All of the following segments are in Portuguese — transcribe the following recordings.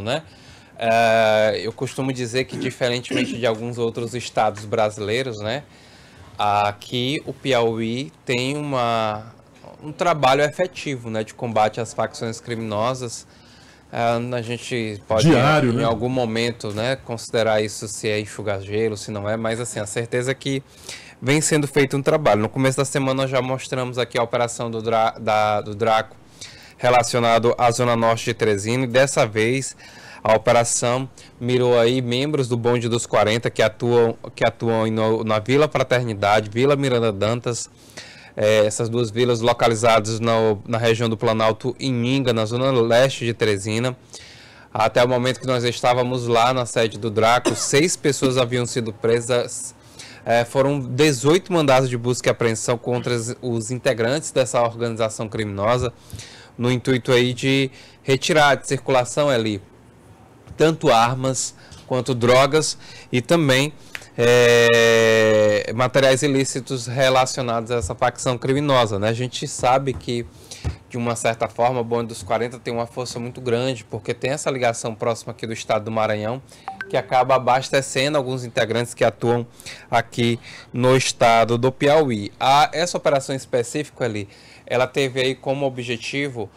né? Uh, eu costumo dizer que, diferentemente de alguns outros estados brasileiros, né? Aqui o Piauí tem uma, um trabalho efetivo né, de combate às facções criminosas. Uh, a gente pode, Diário, em, né? em algum momento, né, considerar isso se é enxugar gelo, se não é, mas assim, a certeza é que vem sendo feito um trabalho. No começo da semana nós já mostramos aqui a operação do, Dra da, do Draco relacionado à Zona Norte de Trezino. Dessa vez, a operação mirou aí membros do Bonde dos 40 que atuam, que atuam no, na Vila Fraternidade, Vila Miranda Dantas, é, essas duas vilas localizadas no, na região do Planalto Ininga, na zona leste de Trezina. Até o momento que nós estávamos lá na sede do Draco, seis pessoas haviam sido presas. É, foram 18 mandados de busca e apreensão contra os integrantes dessa organização criminosa no intuito aí de retirar de circulação ali tanto armas quanto drogas e também é, materiais ilícitos relacionados a essa facção criminosa. Né? A gente sabe que, de uma certa forma, o Bonde dos 40 tem uma força muito grande, porque tem essa ligação próxima aqui do estado do Maranhão que acaba abastecendo alguns integrantes que atuam aqui no estado do Piauí. A, essa operação específica ali, ela teve aí como objetivo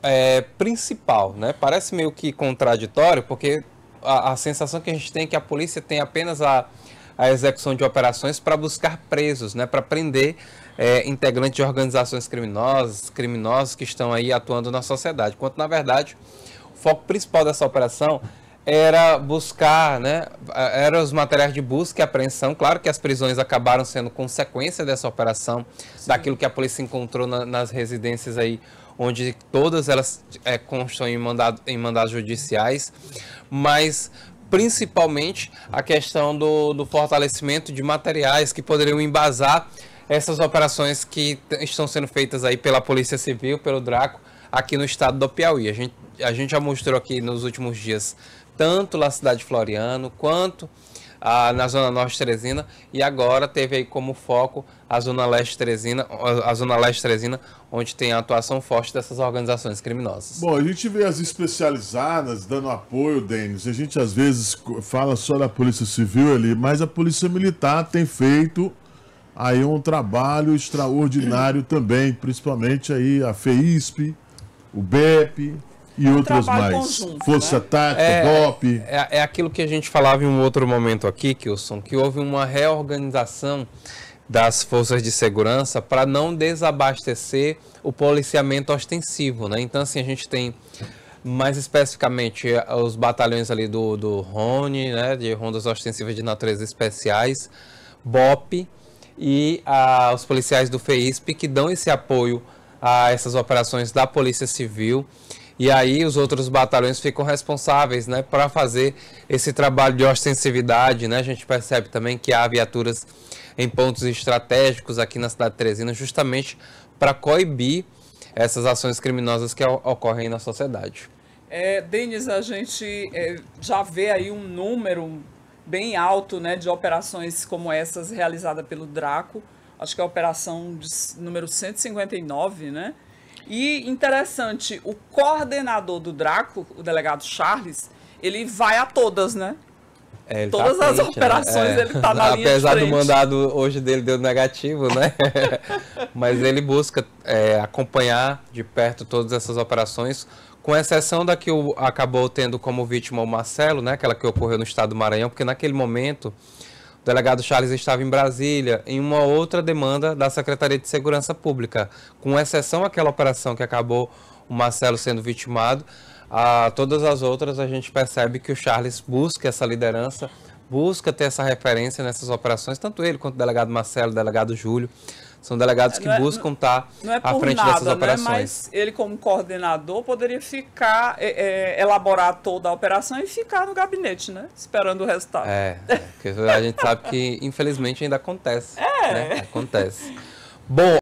é, principal, né? Parece meio que contraditório, porque a, a, sensação que a gente tem é que a polícia tem apenas a, a execução de operações para buscar presos, né? Para prender é, integrantes de organizações criminosas, criminosos que estão aí atuando na sociedade. Quanto na verdade, o foco principal dessa operação era buscar, né, eram os materiais de busca e apreensão. Claro que as prisões acabaram sendo consequência dessa operação, Sim. daquilo que a polícia encontrou na, nas residências aí, onde todas elas é, constam em, mandado, em mandados judiciais, mas principalmente a questão do, do fortalecimento de materiais que poderiam embasar essas operações que estão sendo feitas aí pela Polícia Civil, pelo Draco, aqui no estado do Piauí. A gente, a gente já mostrou aqui nos últimos dias tanto na cidade de Floriano quanto ah, na Zona Norte Trezina e agora teve aí como foco a Zona Leste Trezina, a Zona Leste Trezina, onde tem a atuação forte dessas organizações criminosas. Bom, a gente vê as especializadas dando apoio, Denis. A gente às vezes fala só da Polícia Civil ali, mas a Polícia Militar tem feito aí um trabalho extraordinário também, principalmente aí a FEISP, o BEP, e é um outras mais. Conjunto, né? Força né? tática, é, É, é, aquilo que a gente falava em um outro momento aqui, Kilson, que houve uma reorganização das forças de segurança para não desabastecer o policiamento ostensivo, né? Então, assim, a gente tem mais especificamente eh, os batalhões ali do, do Rony, né, de rondas ostensivas de natureza especiais, BOP e a, os policiais do FEISP que dão esse apoio a essas operações da Polícia Civil e aí os outros batalhões ficam responsáveis, né, para fazer esse trabalho de ostensividade, né? A gente percebe também que há viaturas em pontos estratégicos aqui na cidade de Teresina, justamente para coibir essas ações criminosas que ocorrem na sociedade. É, Denis, a gente é, já vê aí um número bem alto né, de operações como essas realizada pelo Draco. Acho que é a operação número 159, né? E interessante, o coordenador do Draco, o delegado Charles, ele vai a todas, né? É, tá Todas tá as frente, né? operações né? é. ele tá na linha Apesar do mandado hoje dele deu negativo, né? Mas ele busca é, acompanhar de perto todas essas operações, com exceção da que o, acabou tendo como vítima o Marcelo, né? Aquela que ocorreu no estado do Maranhão, porque naquele momento o delegado Charles estava em Brasília em uma outra demanda da Secretaria de Segurança Pública. Com exceção àquela operação que acabou o Marcelo sendo vitimado, a todas as outras a gente percebe que o Charles busca essa liderança, busca ter essa referência nessas operações, tanto ele quanto o delegado Marcelo, o delegado Júlio. São delegados que é, buscam estar tá não, é à frente nada, dessas né? operações. Né? Mas ele, como coordenador, poderia ficar, é, é, elaborar toda a operação e ficar no gabinete, né? Esperando o resultado. É, é porque a gente sabe que, infelizmente, ainda acontece. É. Né? Acontece. Bom.